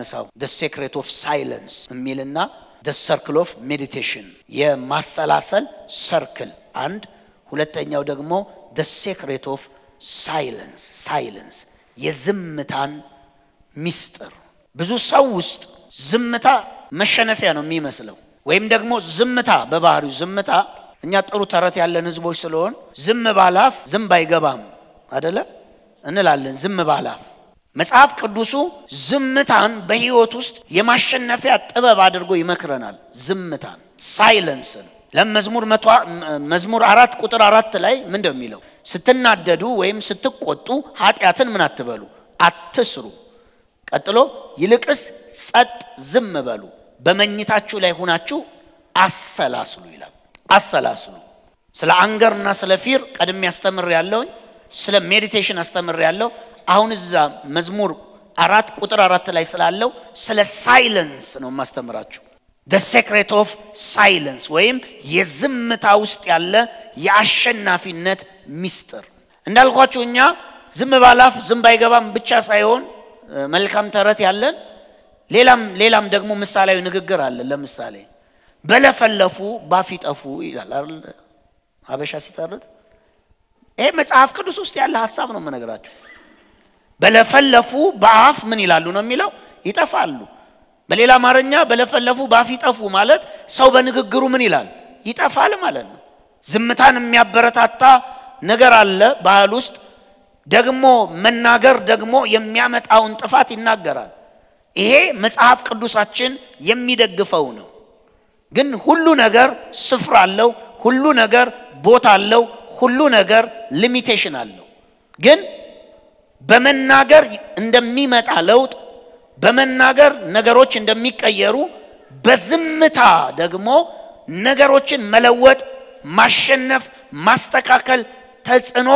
የምናነሳው ደ ሴክሬት ኦፍ ሳይለንስ የሚልና ደ ሰርክል ኦፍ ሜዲቴሽን የማሰላሰል ሰርክል አንድ፣ ሁለተኛው ደግሞ ደ ሴክሬት ኦፍ ሳይለንስ ሳይለንስ የዝምታን ሚስጥር ብዙ ሰው ውስጥ ዝምታ መሸነፊያ ነው የሚመስለው ወይም ደግሞ ዝምታ በባህሪው ዝምታ እኛ ጥሩ ተረት ያለን ህዝቦች ስለሆን ዝም ባላፍ ዝም አይገባም አደለ እንላለን ዝም ባላፍ መጽሐፍ ቅዱሱ ዝምታን በህይወት ውስጥ የማሸነፊያ ጥበብ አድርጎ ይመክረናል። ዝምታን ሳይለንስን ለመዝሙር መዝሙር አራት ቁጥር አራት ላይ ምን እንደሚለው ስትናደዱ ወይም ስትቆጡ ኃጢአትን ምን አትበሉ፣ አትስሩ። ቀጥሎ ይልቅስ ጸጥ ዝም በሉ፣ በመኝታችሁ ላይ ሆናችሁ አሰላስሉ ይላል። አሰላስሉ ስለ አንገርና ስለ ፊር ቀድሜ ያስተምር ያለውኝ ስለ ሜዲቴሽን አስተምር ያለው አሁን እዛ መዝሙር አራት ቁጥር አራት ላይ ስላለው ስለ ሳይለንስ ነው የማስተምራችሁ ደ ሴክሬት ኦፍ ሳይለንስ ወይም የዝምታ ውስጥ ያለ የአሸናፊነት ሚስጥር እንዳልኳችሁ እኛ ዝም ባላፍ ዝም ባይገባም ብቻ ሳይሆን መልካም ተረት ያለን ሌላም ሌላም ደግሞ ምሳሌያዊ ንግግር አለ ለምሳሌ በለፈለፉ ባፊጠፉ ይላል አበሻ ሲተርት ይሄ መጽሐፍ ቅዱስ ውስጥ ያለ ሀሳብ ነው የምነግራችሁ በለፈለፉ በአፍ ምን ይላሉ ነው የሚለው ይጠፋሉ በሌላ አማርኛ በለፈለፉ በአፍ ይጠፉ ማለት ሰው በንግግሩ ምን ይላል ይጠፋል ማለት ነው ዝምታን የሚያበረታታ ነገር አለ ባህል ውስጥ ደግሞ መናገር ደግሞ የሚያመጣውን ጥፋት ይናገራል ይሄ መጽሐፍ ቅዱሳችን የሚደግፈው ነው ግን ሁሉ ነገር ስፍራ አለው ሁሉ ነገር ቦታ አለው ሁሉ ነገር ሊሚቴሽን አለው ግን በመናገር እንደሚመጣ ለውጥ፣ በመናገር ነገሮች እንደሚቀየሩ፣ በዝምታ ደግሞ ነገሮችን መለወጥ፣ ማሸነፍ፣ ማስተካከል፣ ተጽዕኖ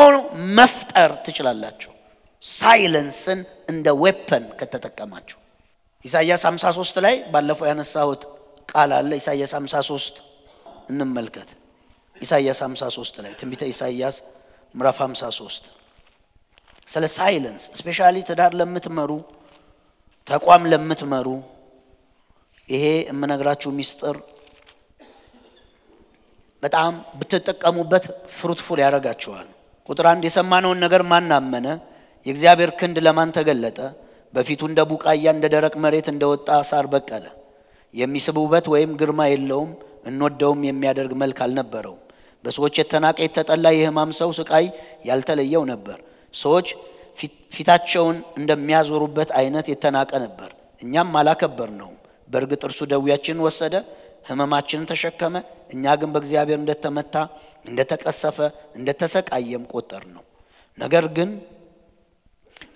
መፍጠር ትችላላችሁ። ሳይለንስን እንደ ዌፐን ከተጠቀማችሁ ኢሳያስ 53 ላይ ባለፈው ያነሳሁት ቃል አለ። ኢሳይያስ 53 እንመልከት። ኢሳይያስ 53 ላይ ትንቢተ ኢሳይያስ ምዕራፍ 53 ስለ ሳይለንስ ስፔሻሊ ትዳር ለምትመሩ ተቋም ለምትመሩ ይሄ የምነግራችሁ ሚስጥር በጣም ብትጠቀሙበት ፍሩትፉል ያደረጋችኋል ቁጥር አንድ የሰማነውን ነገር ማን የእግዚአብሔር ክንድ ለማን ተገለጠ? በፊቱ እንደ ቡቃያ እንደ ደረቅ መሬት እንደወጣ ሳር በቀለ። የሚስብ ውበት ወይም ግርማ የለውም፣ እንወደውም የሚያደርግ መልክ አልነበረውም። በሰዎች የተናቀ የተጠላ የህማም ሰው ስቃይ ያልተለየው ነበር። ሰዎች ፊታቸውን እንደሚያዞሩበት አይነት የተናቀ ነበር። እኛም አላከበር ነው። በእርግጥ እርሱ ደዌያችንን ወሰደ፣ ህመማችንን ተሸከመ። እኛ ግን በእግዚአብሔር እንደተመታ፣ እንደተቀሰፈ፣ እንደተሰቃየም ቆጠር ነው። ነገር ግን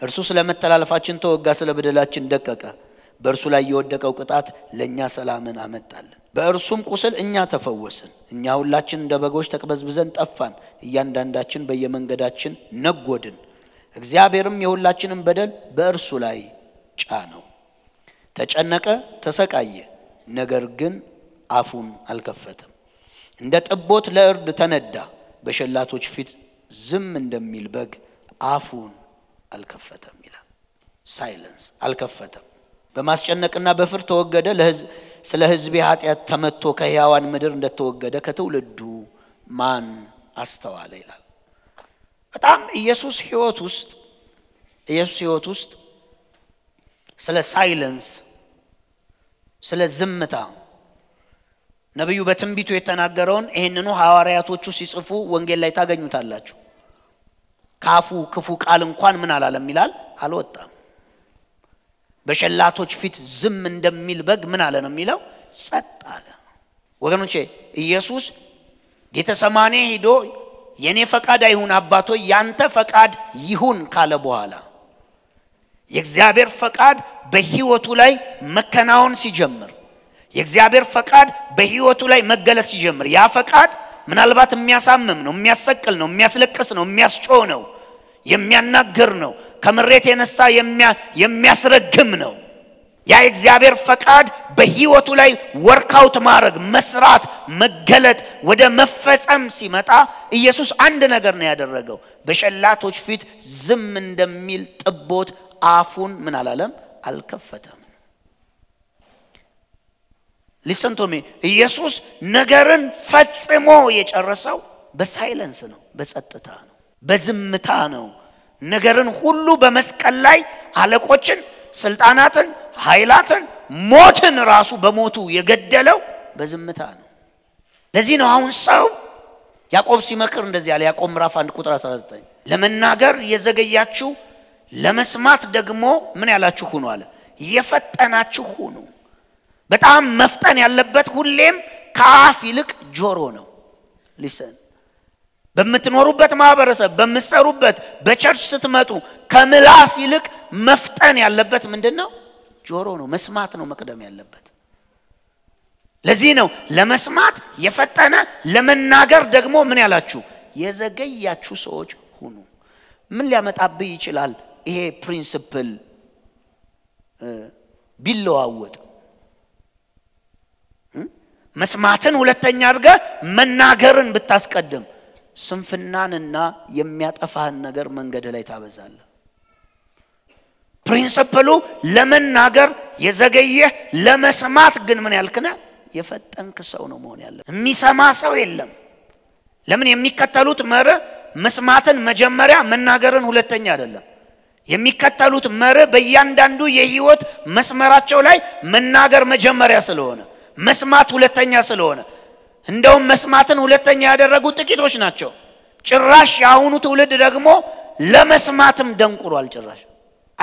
እርሱ ስለ መተላለፋችን ተወጋ፣ ስለ በደላችን ደቀቀ። በእርሱ ላይ የወደቀው ቅጣት ለእኛ ሰላምን አመጣልን፣ በእርሱም ቁስል እኛ ተፈወስን። እኛ ሁላችን እንደ በጎች ተቅበዝብዘን ጠፋን፣ እያንዳንዳችን በየመንገዳችን ነጎድን እግዚአብሔርም የሁላችንም በደል በእርሱ ላይ ጫነው። ተጨነቀ፣ ተሰቃየ፣ ነገር ግን አፉን አልከፈተም። እንደ ጥቦት ለእርድ ተነዳ፣ በሸላቶች ፊት ዝም እንደሚል በግ አፉን አልከፈተም ይላል። ሳይለንስ አልከፈተም። በማስጨነቅና በፍር ተወገደ። ስለ ሕዝቤ ኃጢአት ተመቶ ከሕያዋን ምድር እንደተወገደ ከትውልዱ ማን አስተዋለ ይላል። በጣም ኢየሱስ ህይወት ውስጥ ኢየሱስ ህይወት ውስጥ ስለ ሳይለንስ ስለ ዝምታ ነቢዩ በትንቢቱ የተናገረውን ይህንኑ ሐዋርያቶቹ ሲጽፉ ወንጌል ላይ ታገኙታላችሁ። ካፉ ክፉ ቃል እንኳን ምን አላለም ይላል፣ አልወጣም። በሸላቶች ፊት ዝም እንደሚል በግ ምን አለ ነው የሚለው፣ ጸጥ አለ። ወገኖቼ ኢየሱስ ጌተሰማኔ ሂዶ የእኔ ፈቃድ አይሁን አባቶ ያንተ ፈቃድ ይሁን ካለ በኋላ የእግዚአብሔር ፈቃድ በህይወቱ ላይ መከናወን ሲጀምር የእግዚአብሔር ፈቃድ በህይወቱ ላይ መገለጽ ሲጀምር ያ ፈቃድ ምናልባት የሚያሳምም ነው የሚያሰቅል ነው የሚያስለቅስ ነው የሚያስጮ ነው የሚያናግር ነው ከምሬት የነሳ የሚያስረግም ነው ያ እግዚአብሔር ፈቃድ በህይወቱ ላይ ወርካውት ማድረግ መስራት፣ መገለጥ ወደ መፈጸም ሲመጣ ኢየሱስ አንድ ነገር ነው ያደረገው። በሸላቶች ፊት ዝም እንደሚል ጥቦት አፉን ምን አላለም? አልከፈተም። ሊሰንቶሜ ኢየሱስ ነገርን ፈጽሞ የጨረሰው በሳይለንስ ነው፣ በጸጥታ ነው፣ በዝምታ ነው። ነገርን ሁሉ በመስቀል ላይ አለቆችን፣ ስልጣናትን ኃይላትን ሞትን ራሱ በሞቱ የገደለው በዝምታ ነው። ለዚህ ነው አሁን ሰው ያዕቆብ ሲመክር እንደዚህ ያለ ያዕቆብ ምዕራፍ 1 ቁጥር 19 ለመናገር የዘገያችሁ ለመስማት ደግሞ ምን ያላችሁ ሁኑ አለ የፈጠናችሁ ሁኑ። በጣም መፍጠን ያለበት ሁሌም ከአፍ ይልቅ ጆሮ ነው። ሊሰን በምትኖሩበት ማህበረሰብ፣ በምትሰሩበት፣ በቸርች ስትመጡ ከምላስ ይልቅ መፍጠን ያለበት ምንድን ነው? ጆሮ ነው፣ መስማት ነው መቅደም ያለበት። ለዚህ ነው ለመስማት የፈጠነ ለመናገር ደግሞ ምን ያላችሁ የዘገያችሁ ሰዎች ሁኑ። ምን ሊያመጣብህ ይችላል? ይሄ ፕሪንስፕል ቢለዋወጥ መስማትን ሁለተኛ አድርገ መናገርን ብታስቀድም ስንፍናንና የሚያጠፋህን ነገር መንገድ ላይ ታበዛለህ። ፕሪንስፕሉ ለመናገር የዘገየህ ለመስማት ግን ምን ያልክነ የፈጠንክ ሰው ነው መሆን ያለ የሚሰማ ሰው የለም ለምን የሚከተሉት መርህ መስማትን መጀመሪያ መናገርን ሁለተኛ አይደለም የሚከተሉት መርህ በእያንዳንዱ የህይወት መስመራቸው ላይ መናገር መጀመሪያ ስለሆነ መስማት ሁለተኛ ስለሆነ እንደውም መስማትን ሁለተኛ ያደረጉ ጥቂቶች ናቸው ጭራሽ የአሁኑ ትውልድ ደግሞ ለመስማትም ደንቁሯል ጭራሽ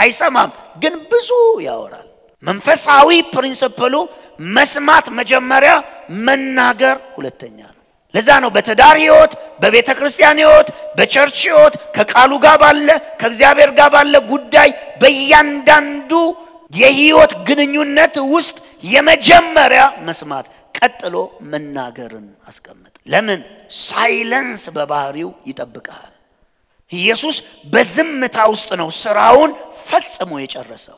አይሰማም፣ ግን ብዙ ያወራል። መንፈሳዊ ፕሪንስፕሉ መስማት መጀመሪያ፣ መናገር ሁለተኛ ነው። ለዛ ነው በትዳር ህይወት፣ በቤተ ክርስቲያን ህይወት፣ በቸርች ህይወት ከቃሉ ጋር ባለ ከእግዚአብሔር ጋር ባለ ጉዳይ በእያንዳንዱ የህይወት ግንኙነት ውስጥ የመጀመሪያ መስማት ቀጥሎ መናገርን አስቀምጥ። ለምን ሳይለንስ በባህሪው ይጠብቀሃል። ኢየሱስ በዝምታ ውስጥ ነው ስራውን ፈጽሞ የጨረሰው።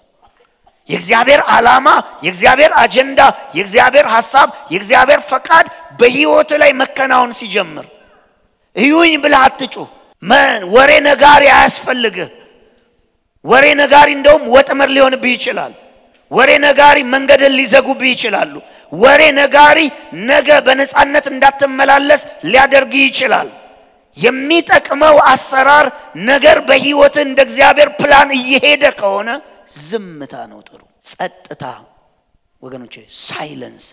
የእግዚአብሔር ዓላማ፣ የእግዚአብሔር አጀንዳ፣ የእግዚአብሔር ሐሳብ፣ የእግዚአብሔር ፈቃድ በሕይወት ላይ መከናወን ሲጀምር እዩኝ ብለ አትጩህ። ወሬ ነጋሪ አያስፈልግህ። ወሬ ነጋሪ እንደውም ወጥመድ ሊሆንብህ ይችላል። ወሬ ነጋሪ መንገድን ሊዘጉብህ ይችላሉ። ወሬ ነጋሪ ነገ በነፃነት እንዳትመላለስ ሊያደርግ ይችላል። የሚጠቅመው አሰራር ነገር በህይወት እንደ እግዚአብሔር ፕላን እየሄደ ከሆነ ዝምታ ነው ጥሩ ጸጥታ ወገኖች ሳይለንስ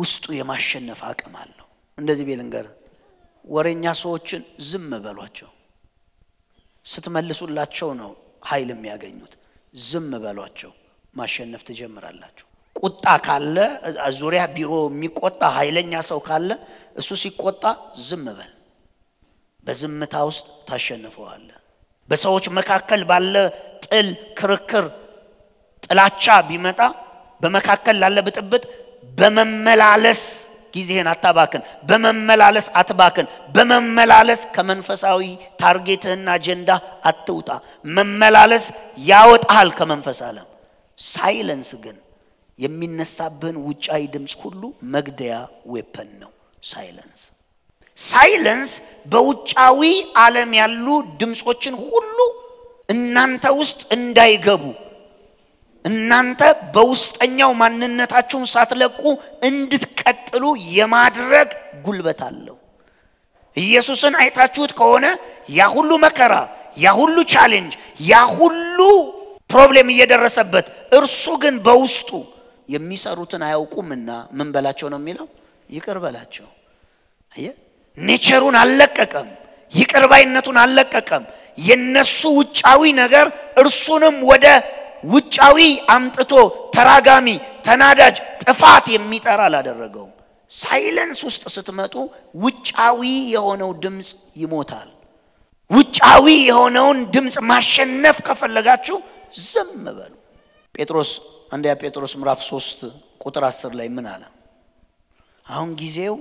ውስጡ የማሸነፍ አቅም አለው እንደዚህ ቤልንገር ወሬኛ ሰዎችን ዝም በሏቸው ስትመልሱላቸው ነው ኃይል የሚያገኙት ዝም በሏቸው ማሸነፍ ትጀምራላቸው ቁጣ ካለ ዙሪያ ቢሮ የሚቆጣ ኃይለኛ ሰው ካለ እሱ ሲቆጣ ዝም በል በዝምታ ውስጥ ታሸንፈዋለ። በሰዎች መካከል ባለ ጥል፣ ክርክር፣ ጥላቻ ቢመጣ በመካከል ላለ ብጥብጥ በመመላለስ ጊዜህን አታባክን። በመመላለስ አትባክን። በመመላለስ ከመንፈሳዊ ታርጌትህና አጀንዳ አትውጣ። መመላለስ ያወጣሃል ከመንፈስ ዓለም። ሳይለንስ ግን የሚነሳብህን ውጫዊ ድምፅ ሁሉ መግደያ ዌፐን ነው ሳይለንስ። ሳይለንስ በውጫዊ ዓለም ያሉ ድምፆችን ሁሉ እናንተ ውስጥ እንዳይገቡ እናንተ በውስጠኛው ማንነታችሁን ሳትለቁ እንድትቀጥሉ የማድረግ ጉልበት አለው። ኢየሱስን አይታችሁት ከሆነ ያ ሁሉ መከራ፣ ያ ሁሉ ቻሌንጅ፣ ያ ሁሉ ፕሮብሌም እየደረሰበት እርሱ ግን በውስጡ የሚሰሩትን አያውቁምና ምን በላቸው ነው የሚለው? ይቅር በላቸው። አየ ኔቸሩን አልለቀቀም። ይቅርባይነቱን አልለቀቀም። የነሱ ውጫዊ ነገር እርሱንም ወደ ውጫዊ አምጥቶ ተራጋሚ፣ ተናዳጅ፣ ጥፋት የሚጠራ አላደረገውም። ሳይለንስ ውስጥ ስትመጡ ውጫዊ የሆነው ድምፅ ይሞታል። ውጫዊ የሆነውን ድምፅ ማሸነፍ ከፈለጋችሁ ዝም በሉ። ጴጥሮስ አንደኛ ጴጥሮስ ምዕራፍ 3 ቁጥር 10 ላይ ምን አለ? አሁን ጊዜው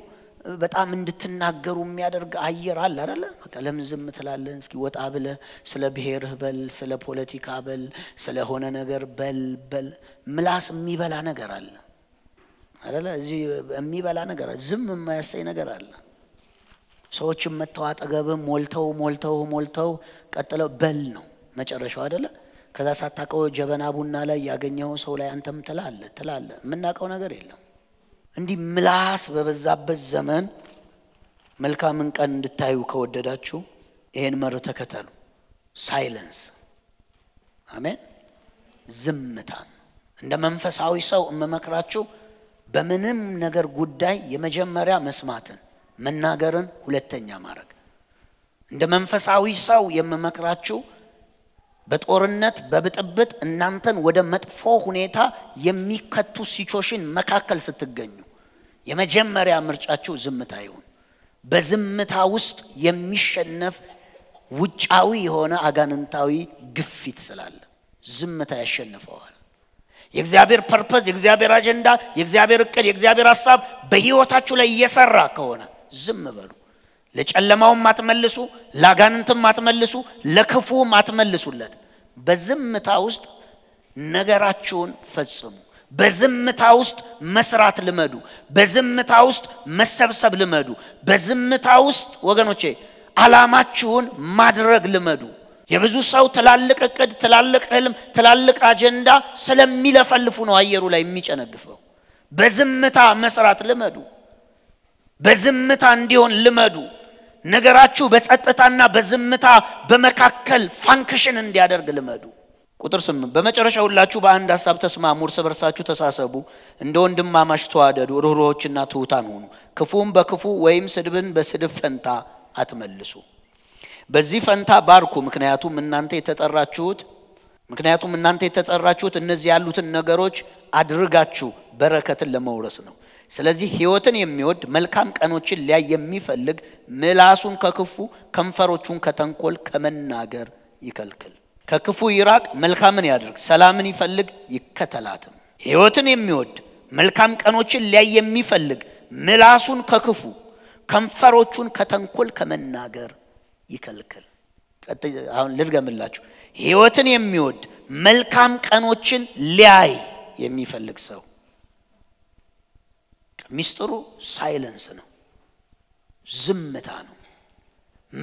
በጣም እንድትናገሩ የሚያደርግ አየር አለ አይደለ? በቃ ለምን ዝም ትላለህ? እስኪ ወጣ ብለ ስለ ብሔርህ በል፣ ስለ ፖለቲካ በል፣ ስለሆነ ነገር በል በል። ምላስ የሚበላ ነገር አለ አይደለ? እዚህ የሚበላ ነገር አለ፣ ዝም የማያሰኝ ነገር አለ። ሰዎችም መጥተው አጠገብህ ሞልተው ሞልተው ሞልተው ቀጥለው በል ነው መጨረሻው አደለ? ከዛ ሳታውቀው ጀበና ቡና ላይ ያገኘው ሰው ላይ አንተም ትላለ ትላለ የምናውቀው ነገር የለም እንዲህ ምላስ በበዛበት ዘመን መልካምን ቀን እንድታዩ ከወደዳችሁ ይሄን መር ተከተሉ። ሳይለንስ አሜን። ዝምታን እንደ መንፈሳዊ ሰው የምመክራችሁ በምንም ነገር ጉዳይ የመጀመሪያ መስማትን፣ መናገርን ሁለተኛ ማድረግ። እንደ መንፈሳዊ ሰው የምመክራችሁ በጦርነት በብጥብጥ እናንተን ወደ መጥፎ ሁኔታ የሚከቱ ሲቾሽን መካከል ስትገኙ የመጀመሪያ ምርጫችሁ ዝምታ ይሁን። በዝምታ ውስጥ የሚሸነፍ ውጫዊ የሆነ አጋንንታዊ ግፊት ስላለ ዝምታ ያሸንፈዋል። የእግዚአብሔር ፐርፐዝ፣ የእግዚአብሔር አጀንዳ፣ የእግዚአብሔር እቅድ፣ የእግዚአብሔር ሀሳብ በህይወታችሁ ላይ እየሰራ ከሆነ ዝም በሉ። ለጨለማውም አትመልሱ፣ ላጋንንትም አትመልሱ፣ ለክፉም አትመልሱለት። በዝምታ ውስጥ ነገራችሁን ፈጽሙ። በዝምታ ውስጥ መስራት ልመዱ። በዝምታ ውስጥ መሰብሰብ ልመዱ። በዝምታ ውስጥ ወገኖቼ አላማችሁን ማድረግ ልመዱ። የብዙ ሰው ትላልቅ እቅድ፣ ትላልቅ ህልም፣ ትላልቅ አጀንዳ ስለሚለፈልፉ ነው አየሩ ላይ የሚጨነግፈው። በዝምታ መስራት ልመዱ። በዝምታ እንዲሆን ልመዱ። ነገራችሁ በጸጥታና በዝምታ በመካከል ፋንክሽን እንዲያደርግ ልመዱ። ቁጥር ስምንት በመጨረሻ ሁላችሁ በአንድ ሀሳብ ተስማሙ፣ እርስ በርሳችሁ ተሳሰቡ፣ እንደ ወንድማማች ተዋደዱ፣ ርኅሩኆችና ትሑታን ሆኑ። ክፉም በክፉ ወይም ስድብን በስድብ ፈንታ አትመልሱ። በዚህ ፈንታ ባርኩ፣ ምክንያቱም እናንተ የተጠራችሁት ምክንያቱም እናንተ የተጠራችሁት እነዚህ ያሉትን ነገሮች አድርጋችሁ በረከትን ለመውረስ ነው። ስለዚህ ህይወትን የሚወድ መልካም ቀኖችን ሊያይ የሚፈልግ ምላሱን ከክፉ ከንፈሮቹን ከተንኮል ከመናገር ይከልክል። ከክፉ ይራቅ፣ መልካምን ያድርግ፣ ሰላምን ይፈልግ ይከተላትም። ህይወትን የሚወድ መልካም ቀኖችን ሊያይ የሚፈልግ ምላሱን ከክፉ ከንፈሮቹን ከተንኮል ከመናገር ይከልክል። አሁን ልድገምላችሁ። ህይወትን የሚወድ መልካም ቀኖችን ሊያይ የሚፈልግ ሰው ሚስጥሩ ሳይለንስ ነው፣ ዝምታ ነው።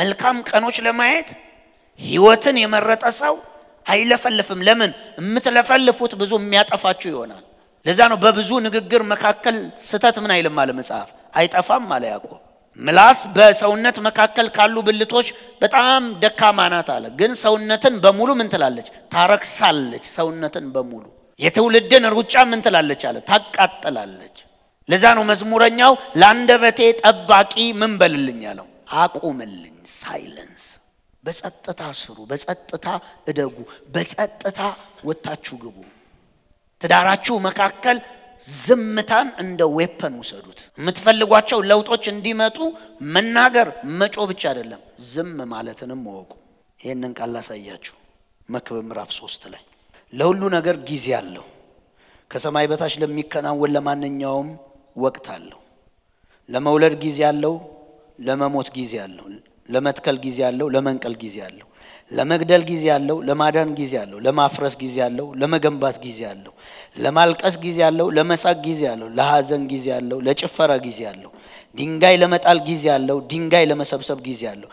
መልካም ቀኖች ለማየት ህይወትን የመረጠ ሰው አይለፈልፍም። ለምን? የምትለፈልፉት ብዙ የሚያጠፋችሁ ይሆናል። ለዛ ነው በብዙ ንግግር መካከል ስተት ምን አይልም አለ መጽሐፍ፣ አይጠፋም አለ ያቆ ምላስ በሰውነት መካከል ካሉ ብልቶች በጣም ደካማ ናት አለ። ግን ሰውነትን በሙሉ ምን ትላለች? ታረክሳለች። ሰውነትን በሙሉ የትውልድን ሩጫ ምን ትላለች አለ? ታቃጥላለች። ለዛ ነው መዝሙረኛው ለአንደበቴ ጠባቂ ምን በልልኝ ያለው አቁምልኝ ሳይለንስ በጸጥታ ስሩ በጸጥታ እደጉ በጸጥታ ወታችሁ ግቡ ትዳራችሁ መካከል ዝምታን እንደ ዌፐን ውሰዱት የምትፈልጓቸው ለውጦች እንዲመጡ መናገር መጮ ብቻ አይደለም ዝም ማለትንም መወቁ ይህንን ቃል ላሳያችሁ መክብ ምዕራፍ ሶስት ላይ ለሁሉ ነገር ጊዜ አለው ከሰማይ በታች ለሚከናወን ለማንኛውም ወቅት አለው። ለመውለድ ጊዜ አለው፣ ለመሞት ጊዜ አለው፣ ለመትከል ጊዜ አለው፣ ለመንቀል ጊዜ አለው፣ ለመግደል ጊዜ አለው፣ ለማዳን ጊዜ አለው፣ ለማፍረስ ጊዜ አለው፣ ለመገንባት ጊዜ አለው፣ ለማልቀስ ጊዜ አለው፣ ለመሳቅ ጊዜ አለው፣ ለሀዘን ጊዜ አለው፣ ለጭፈራ ጊዜ አለው፣ ድንጋይ ለመጣል ጊዜ አለው፣ ድንጋይ ለመሰብሰብ ጊዜ አለው፣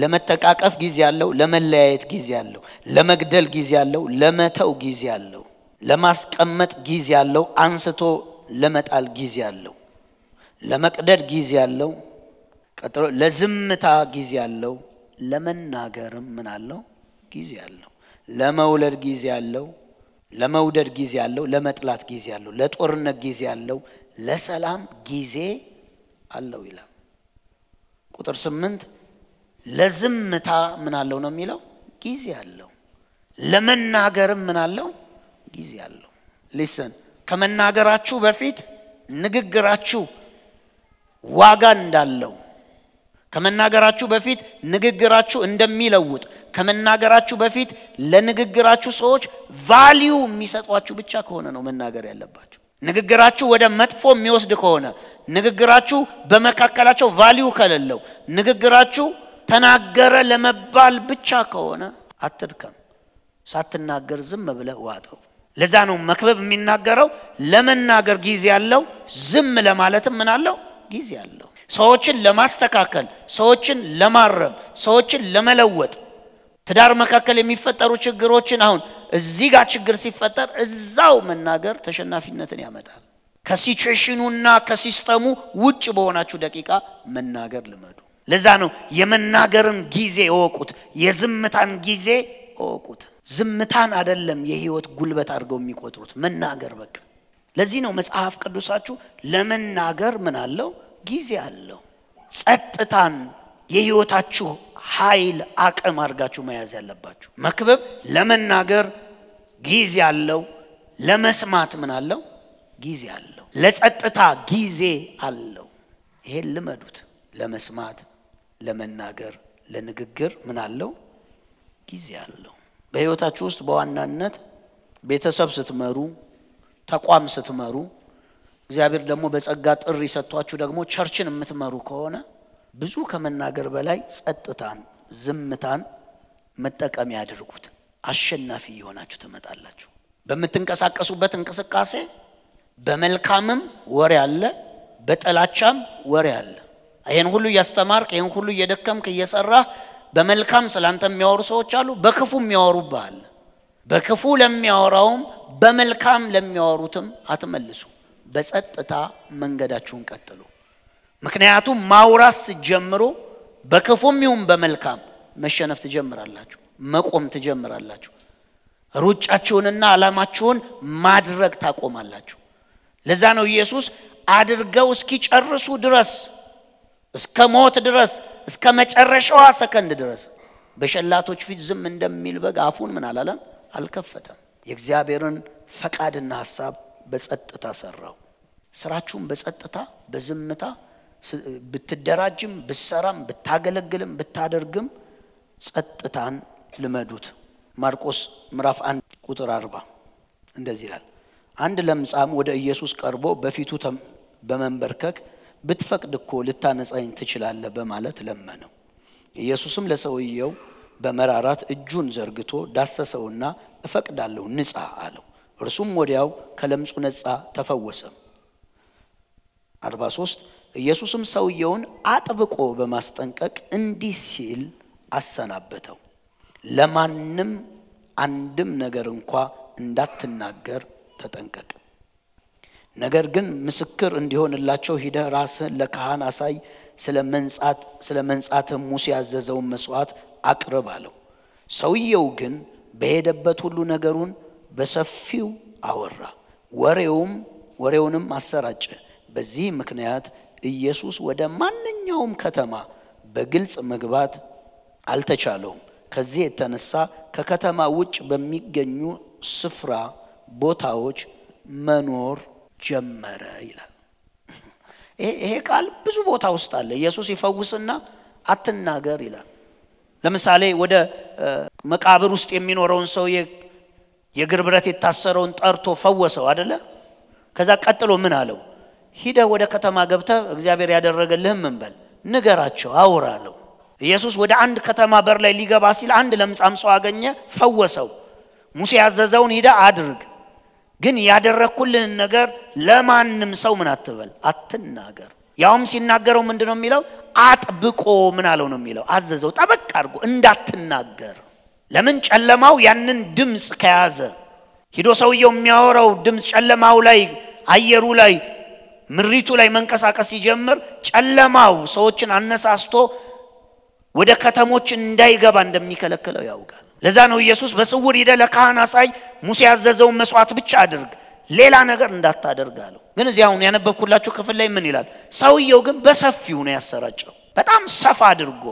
ለመተቃቀፍ ጊዜ አለው፣ ለመለያየት ጊዜ አለው፣ ለመግደል ጊዜ አለው፣ ለመተው ጊዜ አለው፣ ለማስቀመጥ ጊዜ አለው፣ አንስቶ ለመጣል ጊዜ አለው፣ ለመቅደድ ጊዜ አለው። ቀጥሎ ለዝምታ ጊዜ አለው፣ ለመናገርም ምን አለው ጊዜ አለው። ለመውለድ ጊዜ አለው፣ ለመውደድ ጊዜ አለው፣ ለመጥላት ጊዜ አለው፣ ለጦርነት ጊዜ አለው፣ ለሰላም ጊዜ አለው ይላል። ቁጥር ስምንት ለዝምታ ምን አለው ነው የሚለው ጊዜ አለው። ለመናገርም ምን አለው ጊዜ አለው። ሊስን ከመናገራችሁ በፊት ንግግራችሁ ዋጋ እንዳለው ከመናገራችሁ በፊት ንግግራችሁ እንደሚለውጥ ከመናገራችሁ በፊት ለንግግራችሁ ሰዎች ቫሊዩ የሚሰጧችሁ ብቻ ከሆነ ነው መናገር ያለባችሁ። ንግግራችሁ ወደ መጥፎ የሚወስድ ከሆነ ንግግራችሁ በመካከላቸው ቫሊዩ ከሌለው ንግግራችሁ ተናገረ ለመባል ብቻ ከሆነ አትድከም። ሳትናገር ዝም ብለህ ዋጠው። ለዛ ነው መክበብ የሚናገረው ለመናገር ጊዜ ያለው ዝም ለማለትም ምን አለው ጊዜ አለው ሰዎችን ለማስተካከል ሰዎችን ለማረም ሰዎችን ለመለወጥ ትዳር መካከል የሚፈጠሩ ችግሮችን አሁን እዚህ ጋር ችግር ሲፈጠር እዛው መናገር ተሸናፊነትን ያመጣል ከሲቹዌሽኑና ከሲስተሙ ውጭ በሆናችሁ ደቂቃ መናገር ልመዱ ለዛ ነው የመናገርን ጊዜ እወቁት የዝምታን ጊዜ እወቁት ዝምታን አደለም የህይወት ጉልበት አድርገው የሚቆጥሩት መናገር በቃ ለዚህ ነው መጽሐፍ ቅዱሳችሁ ለመናገር ምን አለው ጊዜ አለው ጸጥታን የህይወታችሁ ኃይል አቅም አድርጋችሁ መያዝ ያለባችሁ መክበብ ለመናገር ጊዜ አለው ለመስማት ምን አለው ጊዜ አለው ለጸጥታ ጊዜ አለው ይሄን ልመዱት ለመስማት ለመናገር ለንግግር ምን አለው ጊዜ አለው በህይወታችሁ ውስጥ በዋናነት ቤተሰብ ስትመሩ፣ ተቋም ስትመሩ፣ እግዚአብሔር ደግሞ በጸጋ ጥሪ ሰጥቷችሁ ደግሞ ቸርችን የምትመሩ ከሆነ ብዙ ከመናገር በላይ ጸጥታን፣ ዝምታን መጠቀም ያድርጉት። አሸናፊ እየሆናችሁ ትመጣላችሁ። በምትንቀሳቀሱበት እንቅስቃሴ በመልካምም ወሬ አለ፣ በጠላቻም ወሬ አለ። ይህን ሁሉ እያስተማርክ ይህን ሁሉ እየደከምክ እየሰራህ በመልካም ስላንተ የሚያወሩ ሰዎች አሉ በክፉ የሚያወሩብሃል በክፉ ለሚያወራውም በመልካም ለሚያወሩትም አትመልሱ በጸጥታ መንገዳችሁን ቀጥሉ ምክንያቱም ማውራት ስትጀምሩ በክፉም ይሁን በመልካም መሸነፍ ትጀምራላችሁ መቆም ትጀምራላችሁ ሩጫችሁንና ዓላማችሁን ማድረግ ታቆማላችሁ ለዛ ነው ኢየሱስ አድርገው እስኪጨርሱ ድረስ እስከ ሞት ድረስ እስከ መጨረሻዋ ሰከንድ ድረስ በሸላቶች ፊት ዝም እንደሚል በግ አፉን ምን አላለም አልከፈተም። የእግዚአብሔርን ፈቃድና ሀሳብ በጸጥታ ሰራው። ስራችሁን በጸጥታ በዝምታ ብትደራጅም ብትሰራም ብታገለግልም ብታደርግም ጸጥታን ልመዱት። ማርቆስ ምዕራፍ አንድ ቁጥር አርባ እንደዚህ ይላል። አንድ ለምጻም ወደ ኢየሱስ ቀርቦ በፊቱ በመንበርከክ ብትፈቅድ እኮ ልታነጻኝ ትችላለህ በማለት ለመነው። ኢየሱስም ለሰውየው በመራራት እጁን ዘርግቶ ዳሰሰውና እፈቅዳለሁ ንጻ አለው። እርሱም ወዲያው ከለምጹ ነጻ ተፈወሰም። 43 ኢየሱስም ሰውየውን አጥብቆ በማስጠንቀቅ እንዲህ ሲል አሰናበተው፣ ለማንም አንድም ነገር እንኳ እንዳትናገር ተጠንቀቅ። ነገር ግን ምስክር እንዲሆንላቸው ሂደ ራስህን ለካህን አሳይ፣ ስለ መንጻትህ ሙሴ ያዘዘውን መስዋዕት አቅርብ አለው። ሰውየው ግን በሄደበት ሁሉ ነገሩን በሰፊው አወራ፣ ወሬውም ወሬውንም አሰራጨ። በዚህ ምክንያት ኢየሱስ ወደ ማንኛውም ከተማ በግልጽ መግባት አልተቻለውም። ከዚህ የተነሳ ከከተማ ውጭ በሚገኙ ስፍራ ቦታዎች መኖር ጀመረ ይላል። ይሄ ቃል ብዙ ቦታ ውስጥ አለ። ኢየሱስ ይፈውስና አትናገር ይላል። ለምሳሌ ወደ መቃብር ውስጥ የሚኖረውን ሰው የእግር ብረት የታሰረውን ጠርቶ ፈወሰው አደለ? ከዛ ቀጥሎ ምን አለው? ሂደህ ወደ ከተማ ገብተህ እግዚአብሔር ያደረገልህም እንበል ንገራቸው፣ አውራ አለው። ኢየሱስ ወደ አንድ ከተማ በር ላይ ሊገባ ሲል አንድ ለምጻም ሰው አገኘ፣ ፈወሰው። ሙሴ ያዘዘውን ሂደ አድርግ ግን ያደረኩልን ነገር ለማንም ሰው ምን አትበል አትናገር ያውም ሲናገረው ምንድ ነው የሚለው አጥብቆ ምን አለው ነው የሚለው አዘዘው ጠበቅ አድርጎ እንዳትናገር ለምን ጨለማው ያንን ድምፅ ከያዘ ሂዶ ሰውየው የሚያወራው ድምፅ ጨለማው ላይ አየሩ ላይ ምሪቱ ላይ መንቀሳቀስ ሲጀምር ጨለማው ሰዎችን አነሳስቶ ወደ ከተሞች እንዳይገባ እንደሚከለክለው ያውቃል ለዛ ነው ኢየሱስ በስውር ሂደ ለካህን አሳይ፣ ሙሴ ያዘዘውን መስዋዕት ብቻ አድርግ፣ ሌላ ነገር እንዳታደርግ አለው። ግን እዚህ አሁን ያነበብኩላችሁ ክፍል ላይ ምን ይላል? ሰውየው ግን በሰፊው ነው ያሰራጨው፣ በጣም ሰፋ አድርጎ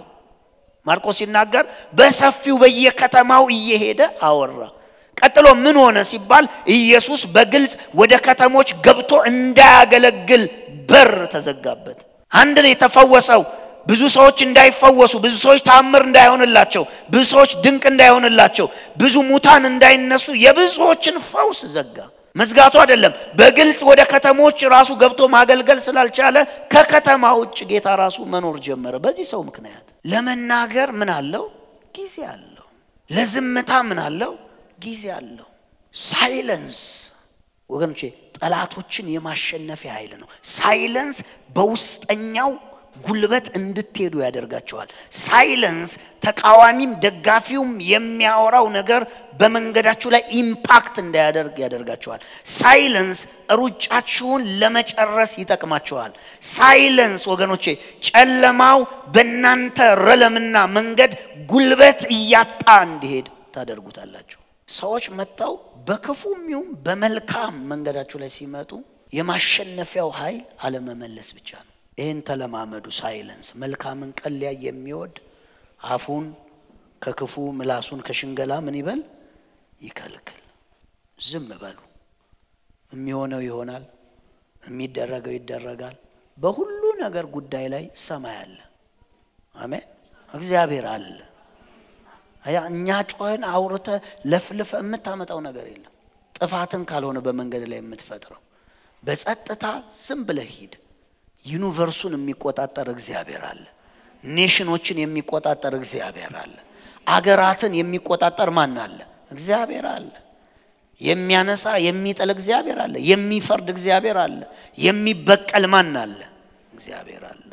ማርቆስ ሲናገር በሰፊው በየከተማው እየሄደ አወራ። ቀጥሎ ምን ሆነ ሲባል ኢየሱስ በግልጽ ወደ ከተሞች ገብቶ እንዳያገለግል በር ተዘጋበት። አንድ ነው የተፈወሰው ብዙ ሰዎች እንዳይፈወሱ ብዙ ሰዎች ታምር እንዳይሆንላቸው ብዙ ሰዎች ድንቅ እንዳይሆንላቸው ብዙ ሙታን እንዳይነሱ የብዙዎችን ፈውስ ዘጋ መዝጋቱ አይደለም በግልጽ ወደ ከተሞች ራሱ ገብቶ ማገልገል ስላልቻለ ከከተማ ውጭ ጌታ ራሱ መኖር ጀመረ በዚህ ሰው ምክንያት ለመናገር ምን አለው ጊዜ አለው ለዝምታ ምን አለው ጊዜ አለው ሳይለንስ ወገኖቼ ጠላቶችን የማሸነፊያ ኃይል ነው ሳይለንስ በውስጠኛው ጉልበት እንድትሄዱ ያደርጋቸዋል። ሳይለንስ ተቃዋሚም ደጋፊውም የሚያወራው ነገር በመንገዳችሁ ላይ ኢምፓክት እንዳያደርግ ያደርጋቸዋል። ሳይለንስ ሩጫችሁን ለመጨረስ ይጠቅማቸዋል። ሳይለንስ ወገኖቼ፣ ጨለማው በእናንተ ረለምና መንገድ ጉልበት እያጣ እንዲሄድ ታደርጉታላችሁ። ሰዎች መጥተው በክፉም ይሁን በመልካም መንገዳችሁ ላይ ሲመጡ የማሸነፊያው ኃይል አለመመለስ ብቻ ነው። ይህን ተለማመዱ። ሳይለንስ መልካምን ቀን ሊያይ የሚወድ አፉን ከክፉ ምላሱን ከሽንገላ ምን ይበል ይከልክል። ዝም በሉ። የሚሆነው ይሆናል፣ የሚደረገው ይደረጋል። በሁሉ ነገር ጉዳይ ላይ ሰማይ አለ። አሜን። እግዚአብሔር አለ። እኛ ጮህን አውርተ ለፍልፈ የምታመጣው ነገር የለም። ጥፋትን ካልሆነ በመንገድ ላይ የምትፈጥረው በጸጥታ ዝም ብለህ ሂድ። ዩኒቨርሱን የሚቆጣጠር እግዚአብሔር አለ። ኔሽኖችን የሚቆጣጠር እግዚአብሔር አለ። አገራትን የሚቆጣጠር ማን አለ? እግዚአብሔር አለ። የሚያነሳ የሚጥል እግዚአብሔር አለ። የሚፈርድ እግዚአብሔር አለ። የሚበቀል ማን አለ? እግዚአብሔር አለ።